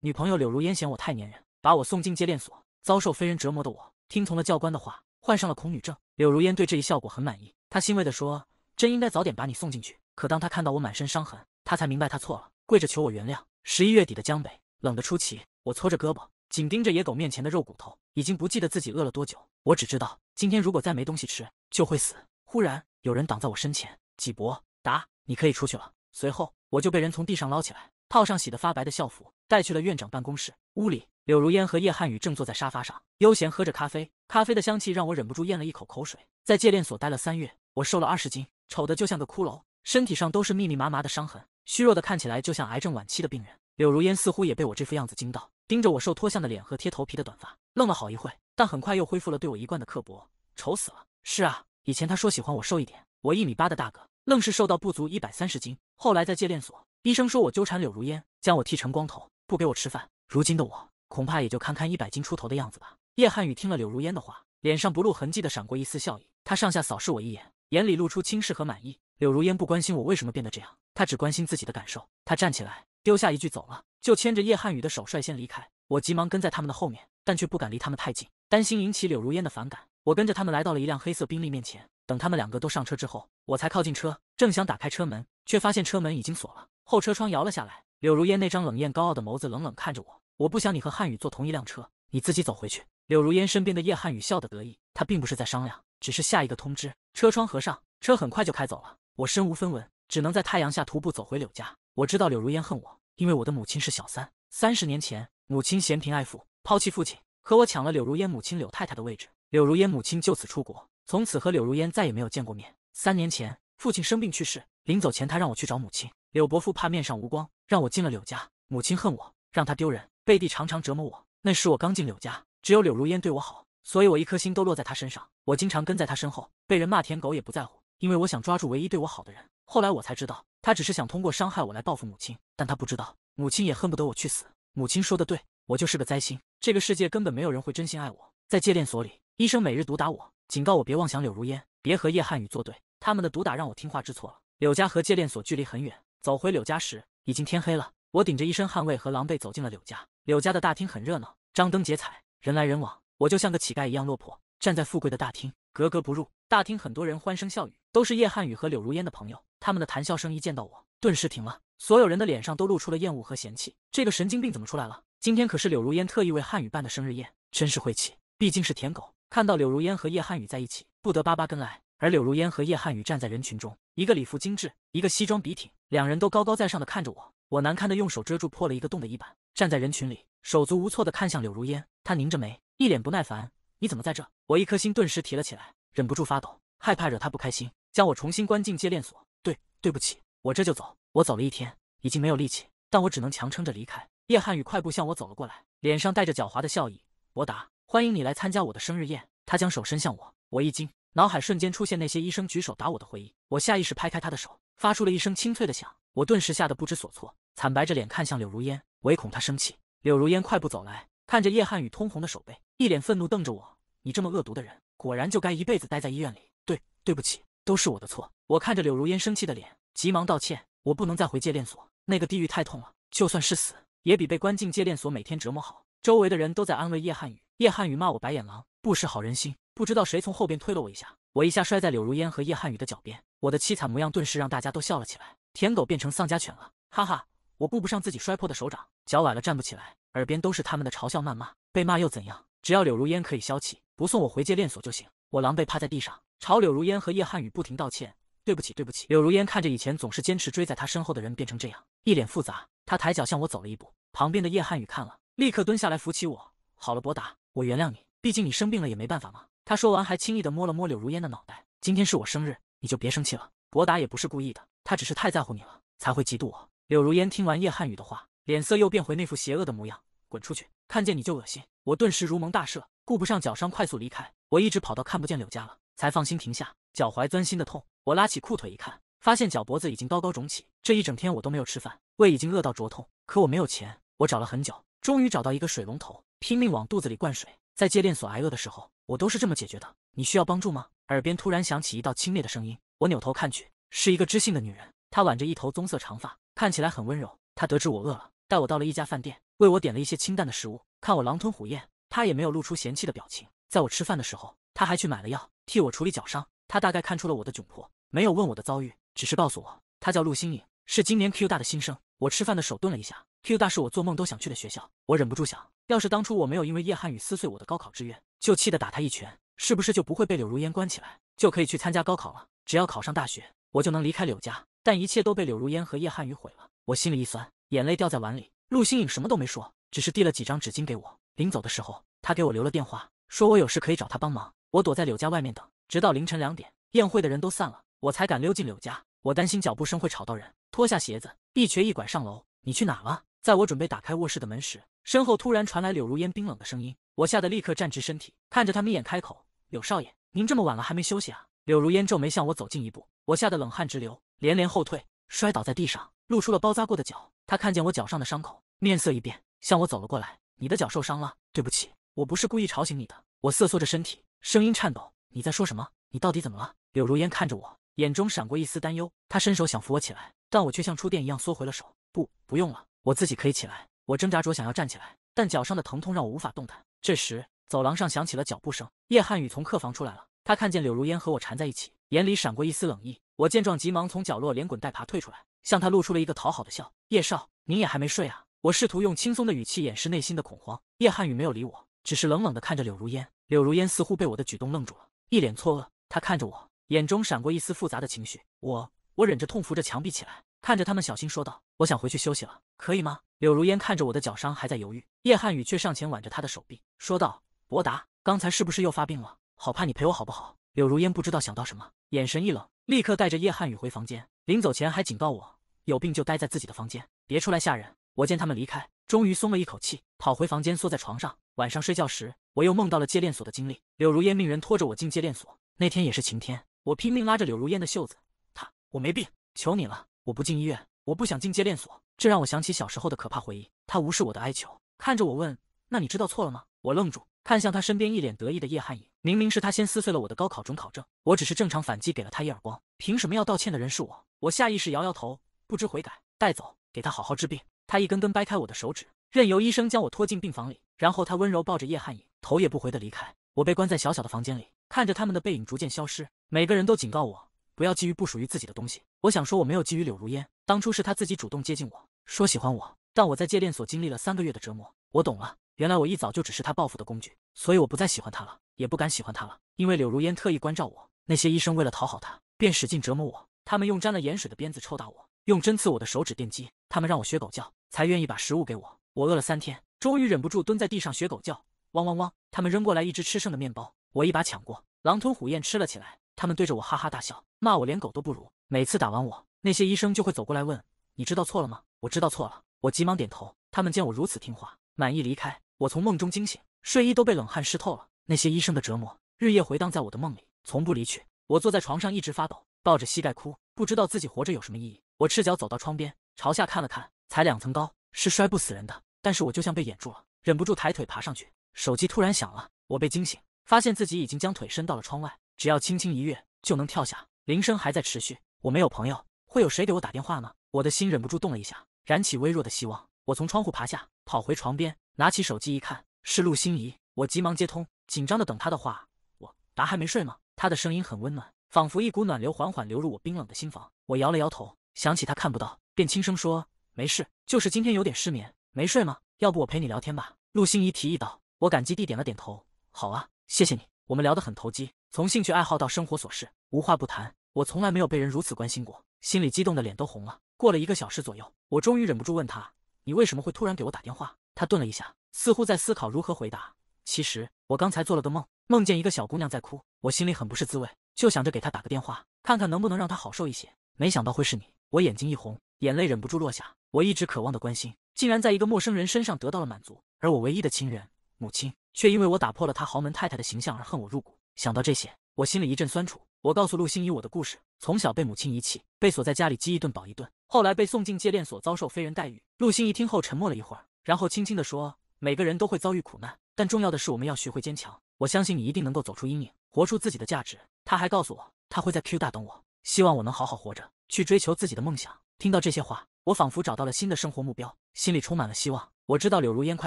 女朋友柳如烟嫌我太粘人，把我送进戒恋所，遭受非人折磨的我，听从了教官的话，患上了恐女症。柳如烟对这一效果很满意，她欣慰地说：“真应该早点把你送进去。”可当她看到我满身伤痕，她才明白她错了，跪着求我原谅。十一月底的江北冷得出奇，我搓着胳膊，紧盯着野狗面前的肉骨头，已经不记得自己饿了多久。我只知道，今天如果再没东西吃，就会死。忽然有人挡在我身前：“几伯，答，你可以出去了。”随后我就被人从地上捞起来，套上洗得发白的校服。带去了院长办公室。屋里，柳如烟和叶汉宇正坐在沙发上，悠闲喝着咖啡。咖啡的香气让我忍不住咽了一口口水。在戒恋所待了三月，我瘦了二十斤，丑得就像个骷髅，身体上都是密密麻麻的伤痕，虚弱的看起来就像癌症晚期的病人。柳如烟似乎也被我这副样子惊到，盯着我瘦脱相的脸和贴头皮的短发，愣了好一会但很快又恢复了对我一贯的刻薄：“丑死了。”“是啊，以前他说喜欢我瘦一点，我一米八的大个，愣是瘦到不足一百三十斤。后来在戒恋所，医生说我纠缠柳如烟，将我剃成光头。”不给我吃饭，如今的我恐怕也就堪堪一百斤出头的样子吧。叶汉宇听了柳如烟的话，脸上不露痕迹的闪过一丝笑意，他上下扫视我一眼，眼里露出轻视和满意。柳如烟不关心我为什么变得这样，他只关心自己的感受。他站起来，丢下一句走了，就牵着叶汉宇的手率先离开。我急忙跟在他们的后面，但却不敢离他们太近，担心引起柳如烟的反感。我跟着他们来到了一辆黑色宾利面前，等他们两个都上车之后，我才靠近车，正想打开车门，却发现车门已经锁了，后车窗摇了下来。柳如烟那张冷艳高傲的眸子冷冷看着我，我不想你和汉语坐同一辆车，你自己走回去。柳如烟身边的叶汉语笑得得意，他并不是在商量，只是下一个通知。车窗合上，车很快就开走了。我身无分文，只能在太阳下徒步走回柳家。我知道柳如烟恨我，因为我的母亲是小三。三十年前，母亲嫌贫爱富，抛弃父亲，和我抢了柳如烟母亲柳太太的位置。柳如烟母亲就此出国，从此和柳如烟再也没有见过面。三年前。父亲生病去世，临走前他让我去找母亲。柳伯父怕面上无光，让我进了柳家。母亲恨我，让他丢人。贝蒂常常折磨我。那时我刚进柳家，只有柳如烟对我好，所以我一颗心都落在他身上。我经常跟在他身后，被人骂舔狗也不在乎，因为我想抓住唯一对我好的人。后来我才知道，他只是想通过伤害我来报复母亲，但他不知道母亲也恨不得我去死。母亲说的对，我就是个灾星，这个世界根本没有人会真心爱我。在戒恋所里，医生每日毒打我，警告我别妄想柳如烟，别和叶汉宇作对。他们的毒打让我听话知错了。柳家和戒炼所距离很远，走回柳家时已经天黑了。我顶着一身汗味和狼狈走进了柳家。柳家的大厅很热闹，张灯结彩，人来人往。我就像个乞丐一样落魄，站在富贵的大厅，格格不入。大厅很多人欢声笑语，都是叶汉宇和柳如烟的朋友。他们的谈笑声一见到我，顿时停了。所有人的脸上都露出了厌恶和嫌弃。这个神经病怎么出来了？今天可是柳如烟特意为汉宇办的生日宴，真是晦气。毕竟是舔狗，看到柳如烟和叶汉宇在一起，不得巴巴跟来。而柳如烟和叶汉宇站在人群中，一个礼服精致，一个西装笔挺，两人都高高在上的看着我。我难堪的用手遮住破了一个洞的衣板，站在人群里，手足无措的看向柳如烟。她拧着眉，一脸不耐烦：“你怎么在这？”我一颗心顿时提了起来，忍不住发抖，害怕惹她不开心，将我重新关进戒链所。对，对不起，我这就走。我走了一天，已经没有力气，但我只能强撑着离开。叶汉宇快步向我走了过来，脸上带着狡猾的笑意：“博达，欢迎你来参加我的生日宴。”他将手伸向我，我一惊。脑海瞬间出现那些医生举手打我的回忆，我下意识拍开他的手，发出了一声清脆的响。我顿时吓得不知所措，惨白着脸看向柳如烟，唯恐她生气。柳如烟快步走来，看着叶汉宇通红的手背，一脸愤怒瞪着我：“你这么恶毒的人，果然就该一辈子待在医院里。”“对，对不起，都是我的错。”我看着柳如烟生气的脸，急忙道歉。我不能再回戒恋所，那个地狱太痛了，就算是死，也比被关进戒恋所每天折磨好。周围的人都在安慰叶汉宇，叶汉宇骂我白眼狼，不识好人心。不知道谁从后边推了我一下，我一下摔在柳如烟和叶汉宇的脚边，我的凄惨模样顿时让大家都笑了起来。舔狗变成丧家犬了，哈哈！我顾不上自己摔破的手掌，脚崴了站不起来，耳边都是他们的嘲笑谩骂。被骂又怎样？只要柳如烟可以消气，不送我回戒恋所就行。我狼狈趴在地上，朝柳如烟和叶汉宇不停道歉：“对不起，对不起。”柳如烟看着以前总是坚持追在她身后的人变成这样，一脸复杂。她抬脚向我走了一步，旁边的叶汉宇看了，立刻蹲下来扶起我：“好了，博达，我原谅你，毕竟你生病了也没办法嘛。”他说完，还轻易地摸了摸柳如烟的脑袋。今天是我生日，你就别生气了。博达也不是故意的，他只是太在乎你了，才会嫉妒我。柳如烟听完叶汉宇的话，脸色又变回那副邪恶的模样。滚出去！看见你就恶心！我顿时如蒙大赦，顾不上脚伤，快速离开。我一直跑到看不见柳家了，才放心停下。脚踝钻心的痛，我拉起裤腿一看，发现脚脖子已经高高肿起。这一整天我都没有吃饭，胃已经饿到灼痛。可我没有钱，我找了很久，终于找到一个水龙头，拼命往肚子里灌水。在戒恋所挨饿的时候。我都是这么解决的。你需要帮助吗？耳边突然响起一道轻蔑的声音。我扭头看去，是一个知性的女人。她挽着一头棕色长发，看起来很温柔。她得知我饿了，带我到了一家饭店，为我点了一些清淡的食物。看我狼吞虎咽，她也没有露出嫌弃的表情。在我吃饭的时候，她还去买了药，替我处理脚伤。她大概看出了我的窘迫，没有问我的遭遇，只是告诉我，她叫陆星颖，是今年 Q 大的新生。我吃饭的手顿了一下。Q 大是我做梦都想去的学校，我忍不住想。要是当初我没有因为叶汉宇撕碎我的高考志愿，就气得打他一拳，是不是就不会被柳如烟关起来，就可以去参加高考了？只要考上大学，我就能离开柳家。但一切都被柳如烟和叶汉宇毁了。我心里一酸，眼泪掉在碗里。陆星颖什么都没说，只是递了几张纸巾给我。临走的时候，他给我留了电话，说我有事可以找他帮忙。我躲在柳家外面等，直到凌晨两点，宴会的人都散了，我才敢溜进柳家。我担心脚步声会吵到人，脱下鞋子，一瘸一拐上楼。你去哪了？在我准备打开卧室的门时。身后突然传来柳如烟冰冷的声音，我吓得立刻站直身体，看着他眯眼开口：“柳少爷，您这么晚了还没休息啊？”柳如烟皱眉向我走近一步，我吓得冷汗直流，连连后退，摔倒在地上，露出了包扎过的脚。他看见我脚上的伤口，面色一变，向我走了过来：“你的脚受伤了，对不起，我不是故意吵醒你的。”我瑟缩着身体，声音颤抖：“你在说什么？你到底怎么了？”柳如烟看着我，眼中闪过一丝担忧，他伸手想扶我起来，但我却像触电一样缩回了手：“不，不用了，我自己可以起来。”我挣扎着想要站起来，但脚上的疼痛让我无法动弹。这时，走廊上响起了脚步声，叶汉宇从客房出来了。他看见柳如烟和我缠在一起，眼里闪过一丝冷意。我见状，急忙从角落连滚带爬退出来，向他露出了一个讨好的笑：“叶少，您也还没睡啊？”我试图用轻松的语气掩饰内心的恐慌。叶汉宇没有理我，只是冷冷地看着柳如烟。柳如烟似乎被我的举动愣住了，一脸错愕。她看着我，眼中闪过一丝复杂的情绪。我我忍着痛扶着墙壁起来。看着他们，小心说道：“我想回去休息了，可以吗？”柳如烟看着我的脚伤，还在犹豫。叶汉宇却上前挽着他的手臂，说道：“伯达，刚才是不是又发病了？好怕你陪我好不好？”柳如烟不知道想到什么，眼神一冷，立刻带着叶汉宇回房间。临走前还警告我：“有病就待在自己的房间，别出来吓人。”我见他们离开，终于松了一口气，跑回房间，缩在床上。晚上睡觉时，我又梦到了戒恋所的经历。柳如烟命人拖着我进戒恋所。那天也是晴天，我拼命拉着柳如烟的袖子：“他，我没病，求你了。”我不进医院，我不想进戒恋所。这让我想起小时候的可怕回忆。他无视我的哀求，看着我问：“那你知道错了吗？”我愣住，看向他身边一脸得意的叶汉影。明明是他先撕碎了我的高考准考证，我只是正常反击给了他一耳光，凭什么要道歉的人是我？我下意识摇摇头，不知悔改。带走，给他好好治病。他一根根掰开我的手指，任由医生将我拖进病房里。然后他温柔抱着叶汉影，头也不回的离开。我被关在小小的房间里，看着他们的背影逐渐消失。每个人都警告我，不要觊觎不属于自己的东西。我想说，我没有觊觎柳如烟。当初是她自己主动接近我，说喜欢我。但我在戒恋所经历了三个月的折磨，我懂了。原来我一早就只是她报复的工具，所以我不再喜欢她了，也不敢喜欢她了。因为柳如烟特意关照我，那些医生为了讨好她，便使劲折磨我。他们用沾了盐水的鞭子抽打我，用针刺我的手指，电击。他们让我学狗叫，才愿意把食物给我。我饿了三天，终于忍不住蹲在地上学狗叫，汪汪汪。他们扔过来一只吃剩的面包，我一把抢过，狼吞虎咽吃了起来。他们对着我哈哈大笑，骂我连狗都不如。每次打完我，那些医生就会走过来问：“你知道错了吗？”我知道错了，我急忙点头。他们见我如此听话，满意离开。我从梦中惊醒，睡衣都被冷汗湿透了。那些医生的折磨日夜回荡在我的梦里，从不离去。我坐在床上一直发抖，抱着膝盖哭，不知道自己活着有什么意义。我赤脚走到窗边，朝下看了看，才两层高，是摔不死人的。但是我就像被掩住了，忍不住抬腿爬上去。手机突然响了，我被惊醒，发现自己已经将腿伸到了窗外，只要轻轻一跃就能跳下。铃声还在持续。我没有朋友，会有谁给我打电话呢？我的心忍不住动了一下，燃起微弱的希望。我从窗户爬下，跑回床边，拿起手机一看，是陆心怡。我急忙接通，紧张的等她的话。我答：“还没睡吗？”她的声音很温暖，仿佛一股暖流缓缓流入我冰冷的心房。我摇了摇头，想起她看不到，便轻声说：“没事，就是今天有点失眠，没睡吗？要不我陪你聊天吧？”陆心怡提议道。我感激地点了点头：“好啊，谢谢你。我们聊得很投机，从兴趣爱好到生活琐事，无话不谈。”我从来没有被人如此关心过，心里激动的脸都红了。过了一个小时左右，我终于忍不住问他：“你为什么会突然给我打电话？”他顿了一下，似乎在思考如何回答。其实我刚才做了个梦，梦见一个小姑娘在哭，我心里很不是滋味，就想着给她打个电话，看看能不能让她好受一些。没想到会是你，我眼睛一红，眼泪忍不住落下。我一直渴望的关心，竟然在一个陌生人身上得到了满足，而我唯一的亲人母亲，却因为我打破了她豪门太太的形象而恨我入骨。想到这些，我心里一阵酸楚。我告诉陆星怡我的故事：从小被母亲遗弃，被锁在家里，饥一顿饱一顿。后来被送进戒恋所，遭受非人待遇。陆星怡听后沉默了一会儿，然后轻轻地说：“每个人都会遭遇苦难，但重要的是我们要学会坚强。我相信你一定能够走出阴影，活出自己的价值。”他还告诉我，他会在 Q 大等我，希望我能好好活着，去追求自己的梦想。听到这些话，我仿佛找到了新的生活目标，心里充满了希望。我知道柳如烟快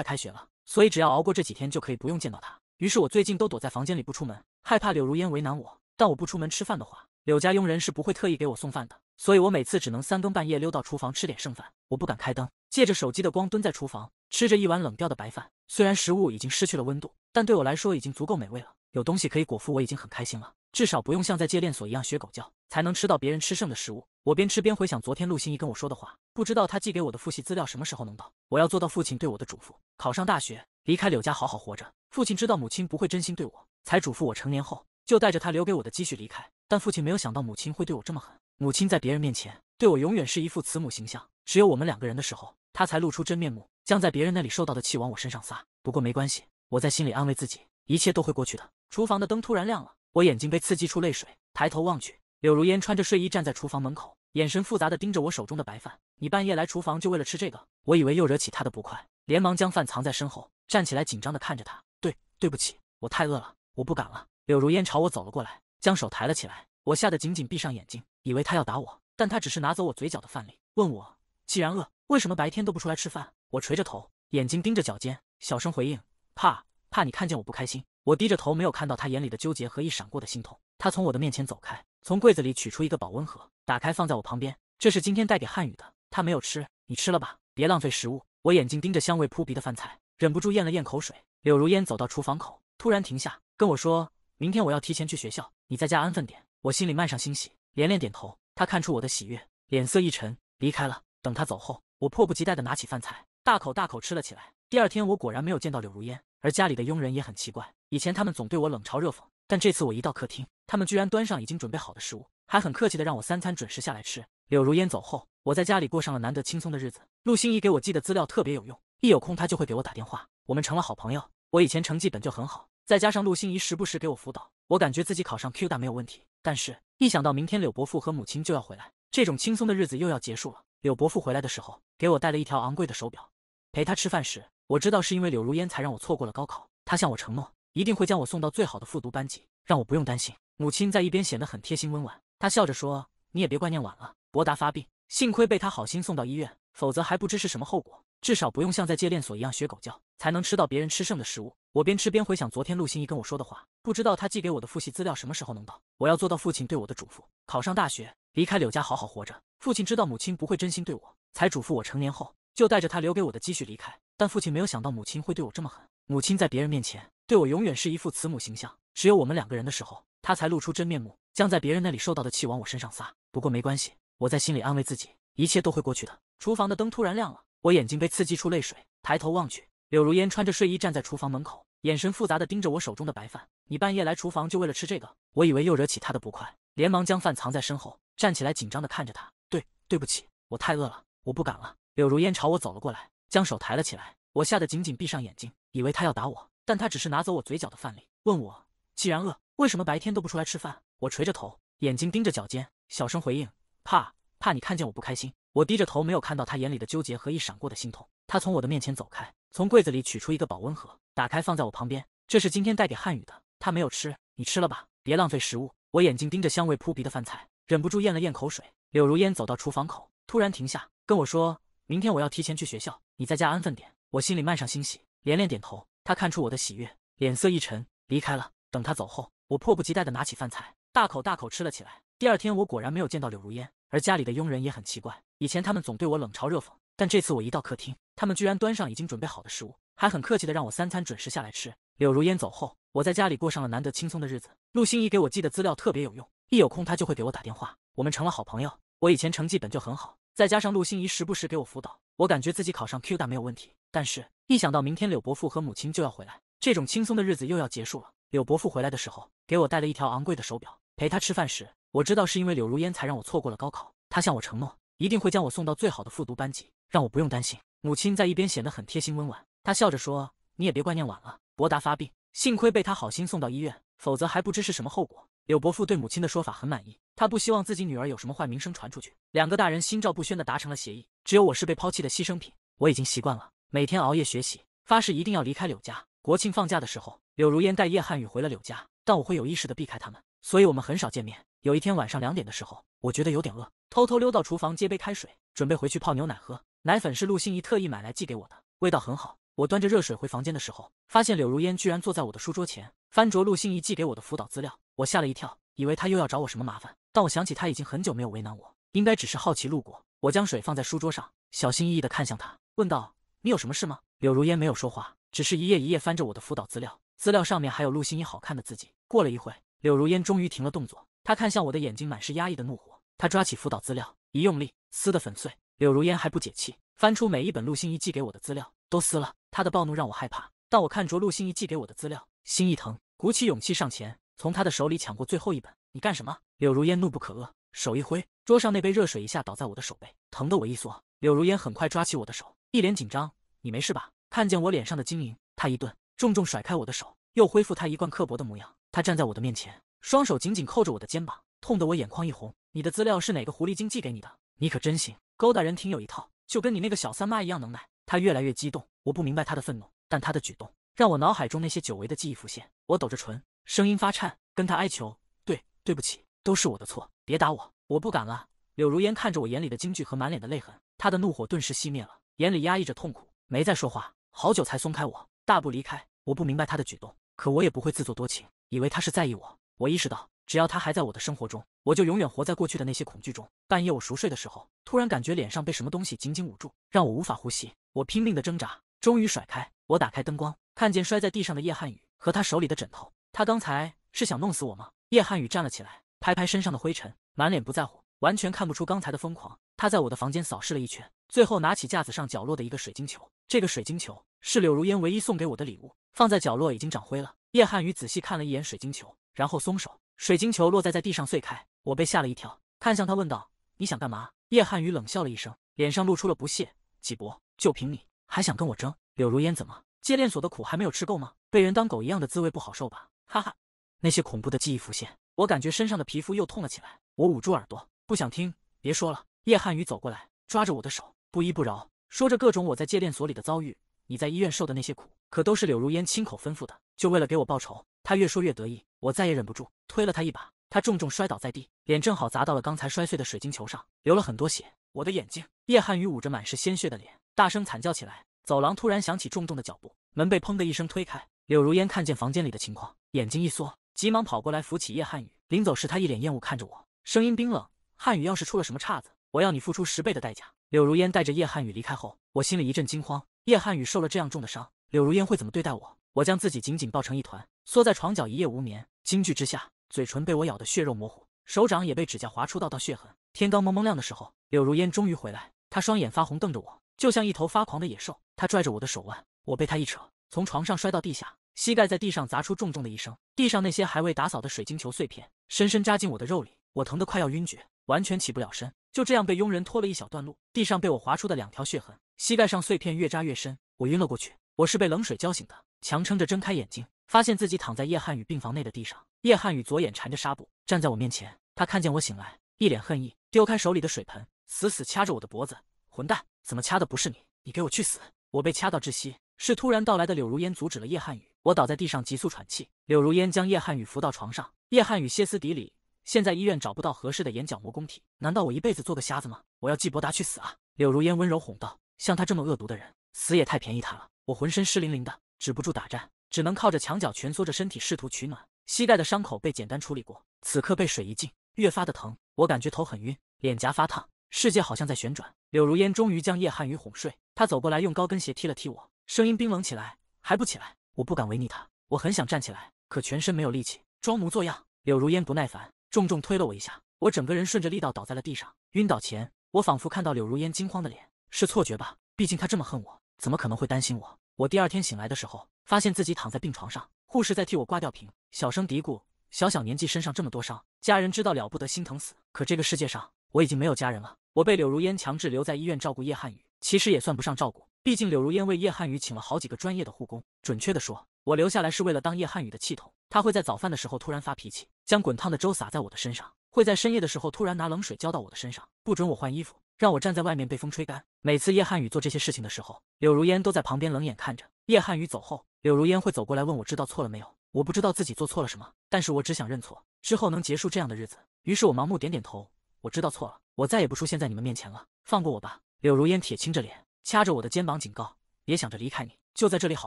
开学了，所以只要熬过这几天，就可以不用见到她。于是，我最近都躲在房间里不出门，害怕柳如烟为难我。但我不出门吃饭的话，柳家佣人是不会特意给我送饭的，所以我每次只能三更半夜溜到厨房吃点剩饭。我不敢开灯，借着手机的光蹲在厨房吃着一碗冷掉的白饭。虽然食物已经失去了温度，但对我来说已经足够美味了。有东西可以果腹，我已经很开心了。至少不用像在戒链锁一样学狗叫才能吃到别人吃剩的食物。我边吃边回想昨天陆心怡跟我说的话，不知道他寄给我的复习资料什么时候能到。我要做到父亲对我的嘱咐，考上大学，离开柳家，好好活着。父亲知道母亲不会真心对我，才嘱咐我成年后。就带着他留给我的积蓄离开，但父亲没有想到母亲会对我这么狠。母亲在别人面前对我永远是一副慈母形象，只有我们两个人的时候，她才露出真面目，将在别人那里受到的气往我身上撒。不过没关系，我在心里安慰自己，一切都会过去的。厨房的灯突然亮了，我眼睛被刺激出泪水，抬头望去，柳如烟穿着睡衣站在厨房门口，眼神复杂的盯着我手中的白饭。你半夜来厨房就为了吃这个？我以为又惹起她的不快，连忙将饭藏在身后，站起来紧张的看着她。对，对不起，我太饿了，我不敢了。柳如烟朝我走了过来，将手抬了起来。我吓得紧紧闭上眼睛，以为她要打我，但她只是拿走我嘴角的饭粒，问我：“既然饿，为什么白天都不出来吃饭？”我垂着头，眼睛盯着脚尖，小声回应：“怕怕你看见我不开心。”我低着头，没有看到她眼里的纠结和一闪过的心痛。她从我的面前走开，从柜子里取出一个保温盒，打开放在我旁边。这是今天带给汉语的，他没有吃，你吃了吧，别浪费食物。我眼睛盯着香味扑鼻的饭菜，忍不住咽了咽口水。柳如烟走到厨房口，突然停下，跟我说。明天我要提前去学校，你在家安分点。我心里漫上欣喜，连连点头。他看出我的喜悦，脸色一沉，离开了。等他走后，我迫不及待地拿起饭菜，大口大口吃了起来。第二天，我果然没有见到柳如烟，而家里的佣人也很奇怪。以前他们总对我冷嘲热讽，但这次我一到客厅，他们居然端上已经准备好的食物，还很客气地让我三餐准时下来吃。柳如烟走后，我在家里过上了难得轻松的日子。陆心怡给我寄的资料特别有用，一有空她就会给我打电话，我们成了好朋友。我以前成绩本就很好。再加上陆心怡时不时给我辅导，我感觉自己考上 Q 大没有问题。但是，一想到明天柳伯父和母亲就要回来，这种轻松的日子又要结束了。柳伯父回来的时候，给我带了一条昂贵的手表。陪他吃饭时，我知道是因为柳如烟才让我错过了高考。他向我承诺，一定会将我送到最好的复读班级，让我不用担心。母亲在一边显得很贴心温婉，她笑着说：“你也别怪念晚了，博达发病，幸亏被他好心送到医院，否则还不知是什么后果。”至少不用像在戒恋所一样学狗叫，才能吃到别人吃剩的食物。我边吃边回想昨天陆心怡跟我说的话，不知道他寄给我的复习资料什么时候能到。我要做到父亲对我的嘱咐，考上大学，离开柳家，好好活着。父亲知道母亲不会真心对我，才嘱咐我成年后就带着他留给我的积蓄离开。但父亲没有想到母亲会对我这么狠。母亲在别人面前对我永远是一副慈母形象，只有我们两个人的时候，她才露出真面目，将在别人那里受到的气往我身上撒。不过没关系，我在心里安慰自己，一切都会过去的。厨房的灯突然亮了。我眼睛被刺激出泪水，抬头望去，柳如烟穿着睡衣站在厨房门口，眼神复杂的盯着我手中的白饭。你半夜来厨房就为了吃这个？我以为又惹起她的不快，连忙将饭藏在身后，站起来紧张的看着她。对，对不起，我太饿了，我不敢了。柳如烟朝我走了过来，将手抬了起来，我吓得紧紧闭上眼睛，以为她要打我，但她只是拿走我嘴角的饭粒，问我既然饿，为什么白天都不出来吃饭？我垂着头，眼睛盯着脚尖，小声回应：怕怕你看见我不开心。我低着头，没有看到他眼里的纠结和一闪过的心痛。他从我的面前走开，从柜子里取出一个保温盒，打开放在我旁边。这是今天带给汉语的，他没有吃，你吃了吧，别浪费食物。我眼睛盯着香味扑鼻的饭菜，忍不住咽了咽口水。柳如烟走到厨房口，突然停下，跟我说：“明天我要提前去学校，你在家安分点。”我心里漫上欣喜，连连点头。他看出我的喜悦，脸色一沉，离开了。等他走后，我迫不及待地拿起饭菜，大口大口吃了起来。第二天，我果然没有见到柳如烟，而家里的佣人也很奇怪。以前他们总对我冷嘲热讽，但这次我一到客厅，他们居然端上已经准备好的食物，还很客气的让我三餐准时下来吃。柳如烟走后，我在家里过上了难得轻松的日子。陆心怡给我寄的资料特别有用，一有空她就会给我打电话，我们成了好朋友。我以前成绩本就很好，再加上陆心怡时不时给我辅导，我感觉自己考上 Q 大没有问题。但是，一想到明天柳伯父和母亲就要回来，这种轻松的日子又要结束了。柳伯父回来的时候，给我带了一条昂贵的手表。陪他吃饭时，我知道是因为柳如烟才让我错过了高考。他向我承诺。一定会将我送到最好的复读班级，让我不用担心。母亲在一边显得很贴心温婉，她笑着说：“你也别怪念晚了，博达发病，幸亏被他好心送到医院，否则还不知是什么后果。”柳伯父对母亲的说法很满意，他不希望自己女儿有什么坏名声传出去。两个大人心照不宣地达成了协议，只有我是被抛弃的牺牲品，我已经习惯了每天熬夜学习，发誓一定要离开柳家。国庆放假的时候，柳如烟带叶汉宇回了柳家，但我会有意识的避开他们，所以我们很少见面。有一天晚上两点的时候，我觉得有点饿，偷偷溜到厨房接杯开水，准备回去泡牛奶喝。奶粉是陆心怡特意买来寄给我的，味道很好。我端着热水回房间的时候，发现柳如烟居然坐在我的书桌前，翻着陆心怡寄给我的辅导资料。我吓了一跳，以为她又要找我什么麻烦。但我想起她已经很久没有为难我，应该只是好奇路过。我将水放在书桌上，小心翼翼地看向她，问道：“你有什么事吗？”柳如烟没有说话，只是一页一页翻着我的辅导资料，资料上面还有陆心怡好看的字迹。过了一会，柳如烟终于停了动作。他看向我的眼睛，满是压抑的怒火。他抓起辅导资料，一用力撕得粉碎。柳如烟还不解气，翻出每一本陆星一寄给我的资料，都撕了。他的暴怒让我害怕。但我看着陆星一寄给我的资料，心一疼，鼓起勇气上前，从他的手里抢过最后一本。你干什么？柳如烟怒不可遏，手一挥，桌上那杯热水一下倒在我的手背，疼得我一缩。柳如烟很快抓起我的手，一脸紧张：“你没事吧？”看见我脸上的晶莹，他一顿，重重甩开我的手，又恢复他一贯刻薄的模样。他站在我的面前。双手紧紧扣着我的肩膀，痛得我眼眶一红。你的资料是哪个狐狸精寄给你的？你可真行，勾搭人挺有一套，就跟你那个小三妈一样能耐。他越来越激动，我不明白他的愤怒，但他的举动让我脑海中那些久违的记忆浮现。我抖着唇，声音发颤，跟他哀求：“对，对不起，都是我的错，别打我，我不敢了。”柳如烟看着我眼里的惊惧和满脸的泪痕，他的怒火顿时熄灭了，眼里压抑着痛苦，没再说话。好久才松开我，大步离开。我不明白他的举动，可我也不会自作多情，以为他是在意我。我意识到，只要他还在我的生活中，我就永远活在过去的那些恐惧中。半夜我熟睡的时候，突然感觉脸上被什么东西紧紧捂住，让我无法呼吸。我拼命的挣扎，终于甩开。我打开灯光，看见摔在地上的叶汉宇和他手里的枕头。他刚才是想弄死我吗？叶汉宇站了起来，拍拍身上的灰尘，满脸不在乎，完全看不出刚才的疯狂。他在我的房间扫视了一圈，最后拿起架子上角落的一个水晶球。这个水晶球是柳如烟唯一送给我的礼物，放在角落已经长灰了。叶汉宇仔细看了一眼水晶球。然后松手，水晶球落在在地上碎开。我被吓了一跳，看向他问道：“你想干嘛？”叶汉宇冷笑了一声，脸上露出了不屑：“季博，就凭你还想跟我争？柳如烟怎么？戒炼所的苦还没有吃够吗？被人当狗一样的滋味不好受吧？哈哈！”那些恐怖的记忆浮现，我感觉身上的皮肤又痛了起来。我捂住耳朵，不想听。别说了。叶汉宇走过来，抓着我的手，不依不饶，说着各种我在戒炼所里的遭遇，你在医院受的那些苦，可都是柳如烟亲口吩咐的，就为了给我报仇。他越说越得意。我再也忍不住，推了他一把，他重重摔倒在地，脸正好砸到了刚才摔碎的水晶球上，流了很多血。我的眼睛，叶汉宇捂着满是鲜血的脸，大声惨叫起来。走廊突然响起重重的脚步，门被砰的一声推开。柳如烟看见房间里的情况，眼睛一缩，急忙跑过来扶起叶汉宇。临走时，她一脸厌恶看着我，声音冰冷：“汉宇要是出了什么岔子，我要你付出十倍的代价。”柳如烟带着叶汉宇离开后，我心里一阵惊慌。叶汉宇受了这样重的伤，柳如烟会怎么对待我？我将自己紧紧抱成一团，缩在床角一夜无眠。惊惧之下，嘴唇被我咬得血肉模糊，手掌也被指甲划出道道血痕。天刚蒙蒙亮的时候，柳如烟终于回来。她双眼发红，瞪着我，就像一头发狂的野兽。她拽着我的手腕，我被她一扯，从床上摔到地下，膝盖在地上砸出重重的一声。地上那些还未打扫的水晶球碎片，深深扎进我的肉里。我疼得快要晕厥，完全起不了身。就这样被佣人拖了一小段路，地上被我划出的两条血痕，膝盖上碎片越扎越深，我晕了过去。我是被冷水浇醒的，强撑着睁开眼睛。发现自己躺在叶汉宇病房内的地上，叶汉宇左眼缠着纱布，站在我面前。他看见我醒来，一脸恨意，丢开手里的水盆，死死掐着我的脖子。混蛋，怎么掐的不是你？你给我去死！我被掐到窒息。是突然到来的柳如烟阻止了叶汉宇。我倒在地上急速喘气。柳如烟将叶汉宇扶到床上。叶汉宇歇斯底里：“现在医院找不到合适的眼角膜供体，难道我一辈子做个瞎子吗？我要纪伯达去死啊！”柳如烟温柔哄道：“像他这么恶毒的人，死也太便宜他了。”我浑身湿淋淋的，止不住打颤。只能靠着墙角蜷缩着身体，试图取暖。膝盖的伤口被简单处理过，此刻被水一浸，越发的疼。我感觉头很晕，脸颊发烫，世界好像在旋转。柳如烟终于将叶汉宇哄睡，她走过来，用高跟鞋踢了踢我，声音冰冷起来：“还不起来！”我不敢违逆她，我很想站起来，可全身没有力气。装模作样。柳如烟不耐烦，重重推了我一下，我整个人顺着力道倒在了地上。晕倒前，我仿佛看到柳如烟惊慌的脸，是错觉吧？毕竟她这么恨我，怎么可能会担心我？我第二天醒来的时候。发现自己躺在病床上，护士在替我挂吊瓶，小声嘀咕：“小小年纪身上这么多伤，家人知道了不得心疼死。”可这个世界上我已经没有家人了。我被柳如烟强制留在医院照顾叶汉宇，其实也算不上照顾，毕竟柳如烟为叶汉宇请了好几个专业的护工。准确的说，我留下来是为了当叶汉宇的气筒。他会在早饭的时候突然发脾气，将滚烫的粥洒在我的身上；会在深夜的时候突然拿冷水浇到我的身上，不准我换衣服，让我站在外面被风吹干。每次叶汉宇做这些事情的时候，柳如烟都在旁边冷眼看着。叶汉宇走后。柳如烟会走过来问我知道错了没有？我不知道自己做错了什么，但是我只想认错，之后能结束这样的日子。于是我盲目点点头，我知道错了，我再也不出现在你们面前了，放过我吧。柳如烟铁青着脸，掐着我的肩膀警告：“别想着离开，你就在这里好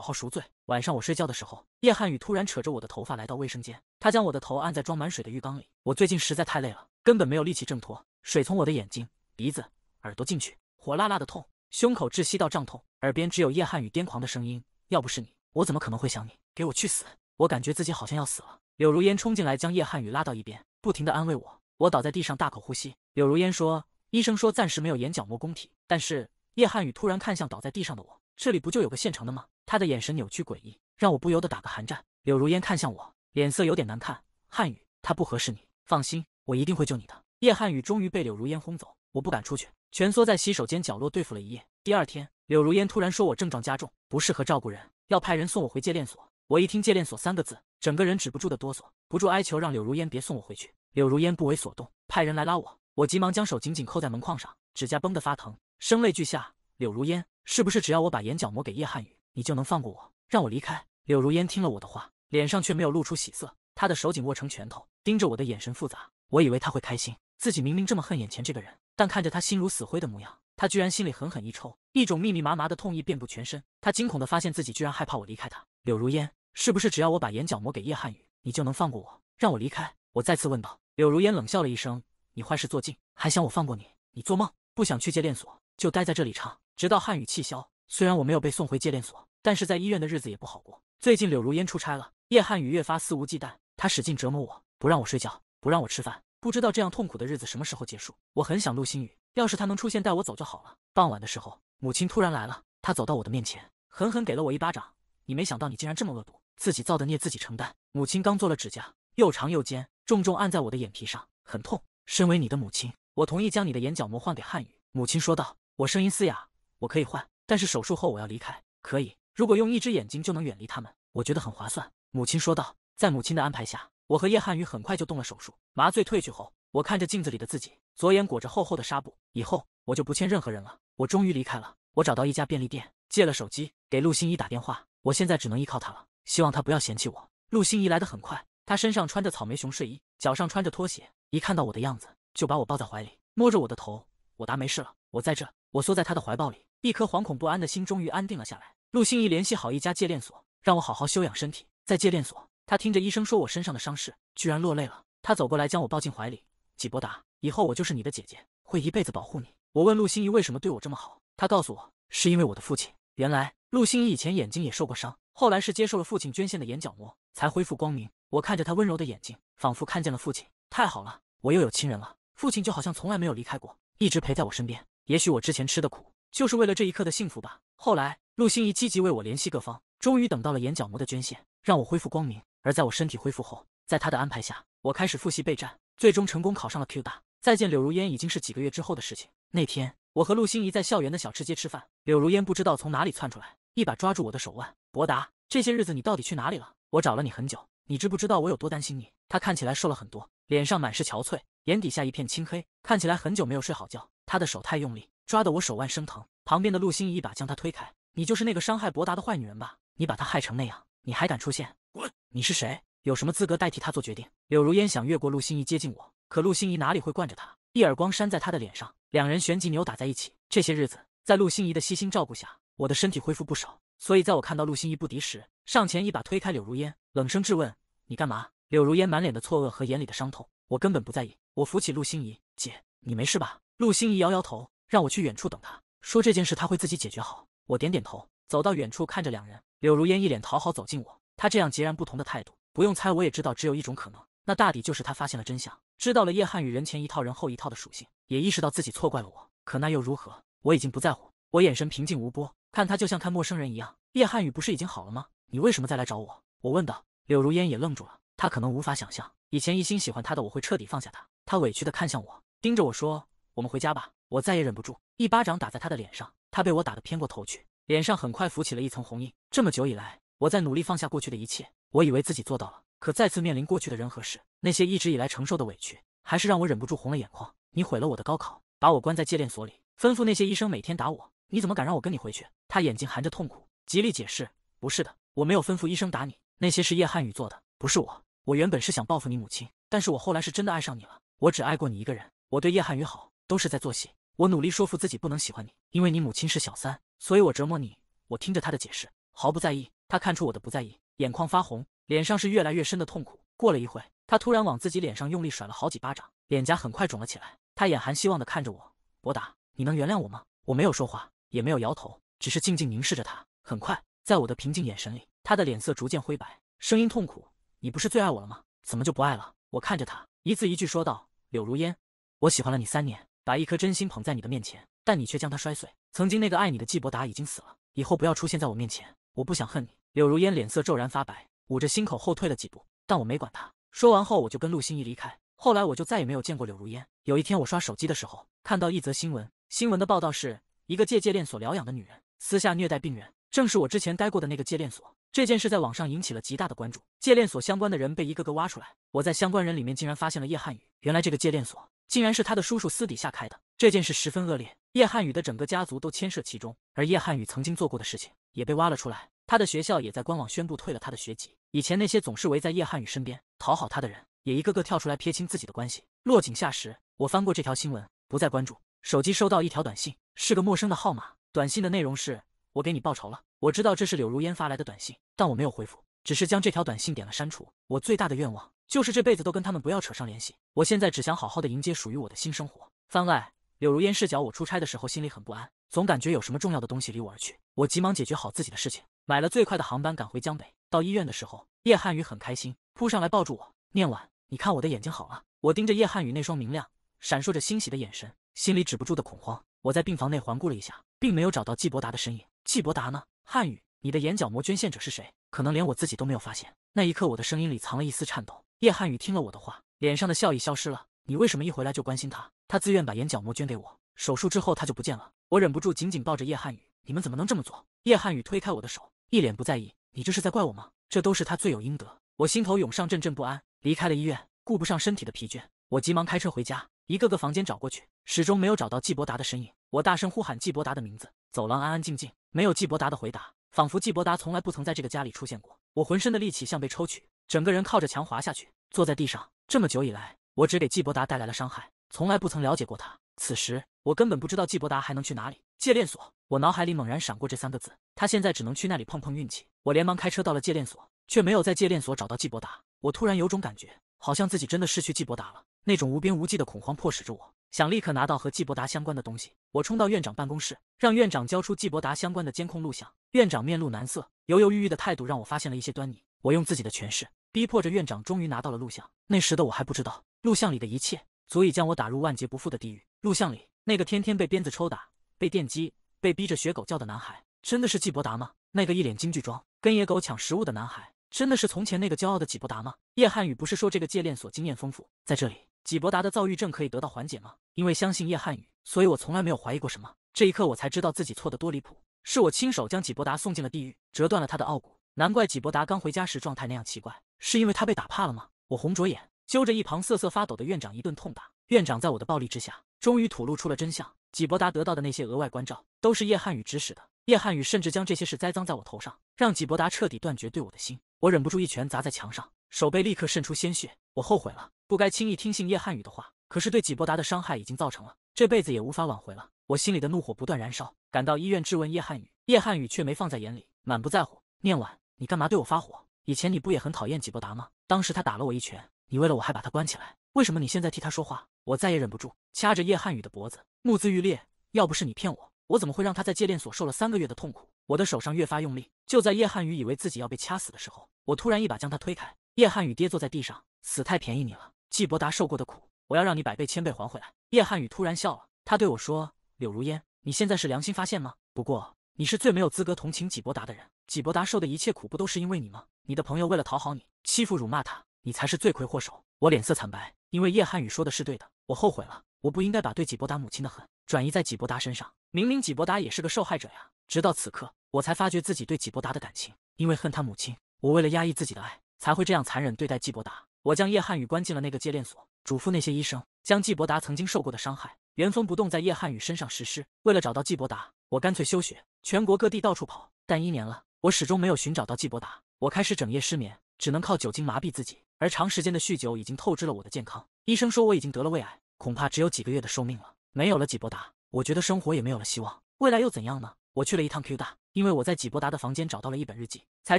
好赎罪。”晚上我睡觉的时候，叶汉宇突然扯着我的头发来到卫生间，他将我的头按在装满水的浴缸里。我最近实在太累了，根本没有力气挣脱，水从我的眼睛、鼻子、耳朵进去，火辣辣的痛，胸口窒息到胀痛，耳边只有叶汉宇癫狂的声音：“要不是你……”我怎么可能会想你？给我去死！我感觉自己好像要死了。柳如烟冲进来，将叶汉宇拉到一边，不停的安慰我。我倒在地上，大口呼吸。柳如烟说：“医生说暂时没有眼角膜供体。”但是叶汉宇突然看向倒在地上的我，这里不就有个现成的吗？他的眼神扭曲诡异，让我不由得打个寒战。柳如烟看向我，脸色有点难看。汉语，他不合适你。放心，我一定会救你的。叶汉宇终于被柳如烟轰走。我不敢出去，蜷缩在洗手间角落对付了一夜。第二天。柳如烟突然说：“我症状加重，不适合照顾人，要派人送我回戒恋所。”我一听“戒恋所”三个字，整个人止不住的哆嗦，不住哀求让柳如烟别送我回去。柳如烟不为所动，派人来拉我。我急忙将手紧紧扣在门框上，指甲崩得发疼，声泪俱下。柳如烟，是不是只要我把眼角膜给叶汉宇，你就能放过我，让我离开？柳如烟听了我的话，脸上却没有露出喜色，她的手紧握成拳头，盯着我的眼神复杂。我以为他会开心，自己明明这么恨眼前这个人，但看着他心如死灰的模样。他居然心里狠狠一抽，一种密密麻麻的痛意遍布全身。他惊恐地发现自己居然害怕我离开他。柳如烟，是不是只要我把眼角膜给叶汉宇，你就能放过我，让我离开？我再次问道。柳如烟冷笑了一声：“你坏事做尽，还想我放过你？你做梦！不想去戒恋所，就待在这里唱，直到汉语气消。虽然我没有被送回戒恋所，但是在医院的日子也不好过。最近柳如烟出差了，叶汉宇越发肆无忌惮，他使劲折磨我，不让我睡觉，不让我吃饭，不知道这样痛苦的日子什么时候结束。我很想陆星宇。”要是他能出现带我走就好了。傍晚的时候，母亲突然来了，她走到我的面前，狠狠给了我一巴掌。你没想到你竟然这么恶毒，自己造的孽自己承担。母亲刚做了指甲，又长又尖，重重按在我的眼皮上，很痛。身为你的母亲，我同意将你的眼角膜换给汉语。母亲说道。我声音嘶哑，我可以换，但是手术后我要离开。可以，如果用一只眼睛就能远离他们，我觉得很划算。母亲说道。在母亲的安排下，我和叶汉语很快就动了手术。麻醉褪去后，我看着镜子里的自己。左眼裹着厚厚的纱布，以后我就不欠任何人了。我终于离开了。我找到一家便利店，借了手机，给陆心怡打电话。我现在只能依靠她了，希望她不要嫌弃我。陆心怡来的很快，她身上穿着草莓熊睡衣，脚上穿着拖鞋，一看到我的样子，就把我抱在怀里，摸着我的头。我答没事了，我在这，我缩在她的怀抱里，一颗惶恐不安的心终于安定了下来。陆心怡联系好一家戒恋所，让我好好休养身体。在戒恋所，她听着医生说我身上的伤势，居然落泪了。她走过来将我抱进怀里，纪伯达。以后我就是你的姐姐，会一辈子保护你。我问陆心怡为什么对我这么好，她告诉我是因为我的父亲。原来陆心怡以前眼睛也受过伤，后来是接受了父亲捐献的眼角膜才恢复光明。我看着她温柔的眼睛，仿佛看见了父亲。太好了，我又有亲人了。父亲就好像从来没有离开过，一直陪在我身边。也许我之前吃的苦就是为了这一刻的幸福吧。后来陆心怡积极为我联系各方，终于等到了眼角膜的捐献，让我恢复光明。而在我身体恢复后，在她的安排下，我开始复习备战，最终成功考上了 Q 大。再见柳如烟已经是几个月之后的事情。那天，我和陆心怡在校园的小吃街吃饭，柳如烟不知道从哪里窜出来，一把抓住我的手腕。博达，这些日子你到底去哪里了？我找了你很久，你知不知道我有多担心你？她看起来瘦了很多，脸上满是憔悴，眼底下一片青黑，看起来很久没有睡好觉。她的手太用力，抓得我手腕生疼。旁边的陆心怡一把将她推开：“你就是那个伤害博达的坏女人吧？你把她害成那样，你还敢出现？滚！你是谁？有什么资格代替她做决定？”柳如烟想越过陆心怡接近我。可陆心怡哪里会惯着他，一耳光扇在他的脸上，两人旋即扭打在一起。这些日子，在陆心怡的悉心照顾下，我的身体恢复不少，所以在我看到陆心怡不敌时，上前一把推开柳如烟，冷声质问：“你干嘛？”柳如烟满脸的错愕和眼里的伤痛，我根本不在意。我扶起陆心怡：“姐，你没事吧？”陆心怡摇摇头，让我去远处等他，说这件事他会自己解决好。我点点头，走到远处看着两人。柳如烟一脸讨好走近我，她这样截然不同的态度，不用猜我也知道只有一种可能。那大抵就是他发现了真相，知道了叶汉宇人前一套人后一套的属性，也意识到自己错怪了我。可那又如何？我已经不在乎。我眼神平静无波，看他就像看陌生人一样。叶汉宇不是已经好了吗？你为什么再来找我？我问道。柳如烟也愣住了，她可能无法想象，以前一心喜欢他的我会彻底放下他。他委屈地看向我，盯着我说：“我们回家吧。”我再也忍不住，一巴掌打在他的脸上。他被我打得偏过头去，脸上很快浮起了一层红印。这么久以来，我在努力放下过去的一切，我以为自己做到了。可再次面临过去的人和事，那些一直以来承受的委屈，还是让我忍不住红了眼眶。你毁了我的高考，把我关在戒恋所里，吩咐那些医生每天打我，你怎么敢让我跟你回去？他眼睛含着痛苦，极力解释：“不是的，我没有吩咐医生打你，那些是叶汉宇做的，不是我。我原本是想报复你母亲，但是我后来是真的爱上你了。我只爱过你一个人。我对叶汉宇好，都是在做戏。我努力说服自己不能喜欢你，因为你母亲是小三，所以我折磨你。我听着他的解释，毫不在意。他看出我的不在意，眼眶发红。”脸上是越来越深的痛苦。过了一会，他突然往自己脸上用力甩了好几巴掌，脸颊很快肿了起来。他眼含希望地看着我：“博达，你能原谅我吗？”我没有说话，也没有摇头，只是静静凝视着他。很快，在我的平静眼神里，他的脸色逐渐灰白，声音痛苦：“你不是最爱我了吗？怎么就不爱了？”我看着他，一字一句说道：“柳如烟，我喜欢了你三年，把一颗真心捧在你的面前，但你却将它摔碎。曾经那个爱你的季博达已经死了，以后不要出现在我面前。我不想恨你。”柳如烟脸色骤然发白。捂着心口后退了几步，但我没管他。说完后，我就跟陆星怡离开。后来，我就再也没有见过柳如烟。有一天，我刷手机的时候，看到一则新闻。新闻的报道是一个借戒恋所疗养的女人私下虐待病人，正是我之前待过的那个戒恋所。这件事在网上引起了极大的关注，戒恋所相关的人被一个个挖出来。我在相关人里面竟然发现了叶汉宇，原来这个戒恋所竟然是他的叔叔私底下开的。这件事十分恶劣，叶汉宇的整个家族都牵涉其中，而叶汉宇曾经做过的事情也被挖了出来。他的学校也在官网宣布退了他的学籍。以前那些总是围在叶瀚宇身边讨好他的人，也一个个跳出来撇清自己的关系，落井下石。我翻过这条新闻，不再关注。手机收到一条短信，是个陌生的号码。短信的内容是：“我给你报仇了。”我知道这是柳如烟发来的短信，但我没有回复，只是将这条短信点了删除。我最大的愿望就是这辈子都跟他们不要扯上联系。我现在只想好好的迎接属于我的新生活。番外，柳如烟视角：我出差的时候心里很不安，总感觉有什么重要的东西离我而去。我急忙解决好自己的事情。买了最快的航班赶回江北。到医院的时候，叶汉宇很开心，扑上来抱住我：“念婉，你看我的眼睛好了。”我盯着叶汉宇那双明亮、闪烁着欣喜的眼神，心里止不住的恐慌。我在病房内环顾了一下，并没有找到季伯达的身影。季伯达呢？汉宇，你的眼角膜捐献者是谁？可能连我自己都没有发现。那一刻，我的声音里藏了一丝颤抖。叶汉宇听了我的话，脸上的笑意消失了。你为什么一回来就关心他？他自愿把眼角膜捐给我，手术之后他就不见了。我忍不住紧紧抱着叶汉宇：“你们怎么能这么做？”叶汉宇推开我的手。一脸不在意，你这是在怪我吗？这都是他罪有应得。我心头涌上阵阵不安，离开了医院，顾不上身体的疲倦，我急忙开车回家，一个个房间找过去，始终没有找到季伯达的身影。我大声呼喊季伯达的名字，走廊安安静静，没有季伯达的回答，仿佛季伯达从来不曾在这个家里出现过。我浑身的力气像被抽取，整个人靠着墙滑下去，坐在地上。这么久以来，我只给季伯达带来了伤害，从来不曾了解过他。此时。我根本不知道季伯达还能去哪里。戒链所，我脑海里猛然闪过这三个字。他现在只能去那里碰碰运气。我连忙开车到了戒链所，却没有在戒链所找到季伯达。我突然有种感觉，好像自己真的失去季伯达了。那种无边无际的恐慌迫使着我，想立刻拿到和季伯达相关的东西。我冲到院长办公室，让院长交出季伯达相关的监控录像。院长面露难色，犹犹豫豫的态度让我发现了一些端倪。我用自己的权势逼迫着院长，终于拿到了录像。那时的我还不知道，录像里的一切足以将我打入万劫不复的地狱。录像里。那个天天被鞭子抽打、被电击、被逼着学狗叫的男孩，真的是纪伯达吗？那个一脸京剧装、跟野狗抢食物的男孩，真的是从前那个骄傲的纪伯达吗？叶汉宇不是说这个戒链锁经验丰富，在这里，纪伯达的躁郁症可以得到缓解吗？因为相信叶汉宇，所以我从来没有怀疑过什么。这一刻，我才知道自己错的多离谱，是我亲手将纪伯达送进了地狱，折断了他的傲骨。难怪纪伯达刚回家时状态那样奇怪，是因为他被打怕了吗？我红着眼，揪着一旁瑟瑟发抖的院长一顿痛打。院长在我的暴力之下，终于吐露出了真相。纪伯达得到的那些额外关照，都是叶汉宇指使的。叶汉宇甚至将这些事栽赃在我头上，让纪伯达彻底断绝对我的心。我忍不住一拳砸在墙上，手背立刻渗出鲜血。我后悔了，不该轻易听信叶汉宇的话。可是对纪伯达的伤害已经造成了，这辈子也无法挽回了。我心里的怒火不断燃烧，赶到医院质问叶汉宇，叶汉宇却没放在眼里，满不在乎。念婉，你干嘛对我发火？以前你不也很讨厌纪伯达吗？当时他打了我一拳，你为了我还把他关起来。为什么你现在替他说话？我再也忍不住，掐着叶汉宇的脖子，目眦欲裂。要不是你骗我，我怎么会让他在戒恋所受了三个月的痛苦？我的手上越发用力。就在叶汉宇以为自己要被掐死的时候，我突然一把将他推开。叶汉宇跌坐在地上，死太便宜你了！季伯达受过的苦，我要让你百倍千倍还回来！叶汉宇突然笑了，他对我说：“柳如烟，你现在是良心发现吗？不过你是最没有资格同情季伯达的人。季伯达受的一切苦，不都是因为你吗？你的朋友为了讨好你，欺负辱骂他，你才是罪魁祸首。”我脸色惨白，因为叶汉宇说的是对的，我后悔了，我不应该把对纪伯达母亲的恨转移在纪伯达身上，明明纪伯达也是个受害者呀。直到此刻，我才发觉自己对纪伯达的感情，因为恨他母亲，我为了压抑自己的爱，才会这样残忍对待纪伯达。我将叶汉宇关进了那个戒恋所，嘱咐那些医生将纪伯达曾经受过的伤害原封不动在叶汉宇身上实施。为了找到纪伯达，我干脆休学，全国各地到处跑，但一年了，我始终没有寻找到纪伯达，我开始整夜失眠。只能靠酒精麻痹自己，而长时间的酗酒已经透支了我的健康。医生说我已经得了胃癌，恐怕只有几个月的寿命了。没有了纪伯达，我觉得生活也没有了希望。未来又怎样呢？我去了一趟 Q 大，因为我在纪伯达的房间找到了一本日记，才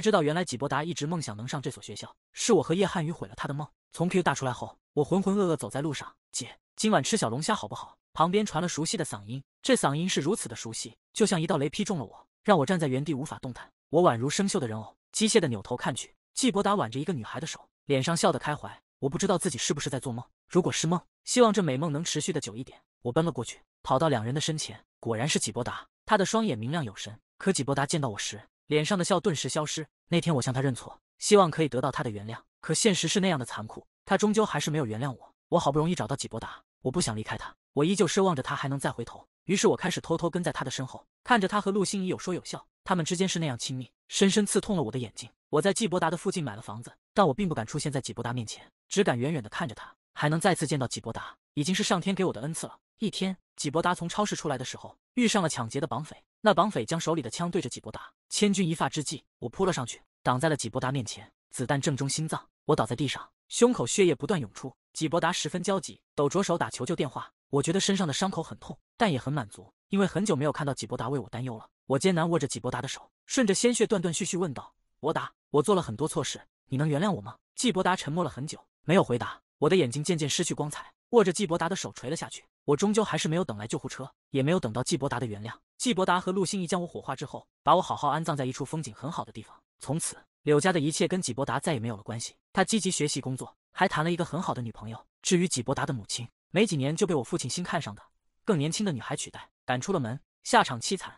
知道原来纪伯达一直梦想能上这所学校，是我和叶汉宇毁了他的梦。从 Q 大出来后，我浑浑噩噩走在路上。姐，今晚吃小龙虾好不好？旁边传了熟悉的嗓音，这嗓音是如此的熟悉，就像一道雷劈中了我，让我站在原地无法动弹。我宛如生锈的人偶，机械的扭头看去。纪伯达挽着一个女孩的手，脸上笑得开怀。我不知道自己是不是在做梦。如果是梦，希望这美梦能持续的久一点。我奔了过去，跑到两人的身前，果然是纪伯达。他的双眼明亮有神。可纪伯达见到我时，脸上的笑顿时消失。那天我向他认错，希望可以得到他的原谅。可现实是那样的残酷，他终究还是没有原谅我。我好不容易找到纪伯达，我不想离开他，我依旧奢望着他还能再回头。于是我开始偷偷跟在他的身后，看着他和陆心怡有说有笑，他们之间是那样亲密，深深刺痛了我的眼睛。我在纪伯达的附近买了房子，但我并不敢出现在纪伯达面前，只敢远远地看着他。还能再次见到纪伯达，已经是上天给我的恩赐了。一天，纪伯达从超市出来的时候，遇上了抢劫的绑匪。那绑匪将手里的枪对着纪伯达。千钧一发之际，我扑了上去，挡在了纪伯达面前。子弹正中心脏，我倒在地上，胸口血液不断涌出。纪伯达十分焦急，抖着手打求救电话。我觉得身上的伤口很痛，但也很满足，因为很久没有看到纪伯达为我担忧了。我艰难握着纪伯达的手，顺着鲜血断断续续问道：“伯达。”我做了很多错事，你能原谅我吗？季伯达沉默了很久，没有回答。我的眼睛渐渐失去光彩，握着季伯达的手垂了下去。我终究还是没有等来救护车，也没有等到季伯达的原谅。季伯达和陆星一将我火化之后，把我好好安葬在一处风景很好的地方。从此，柳家的一切跟季伯达再也没有了关系。他积极学习工作，还谈了一个很好的女朋友。至于季伯达的母亲，没几年就被我父亲新看上的更年轻的女孩取代，赶出了门，下场凄惨。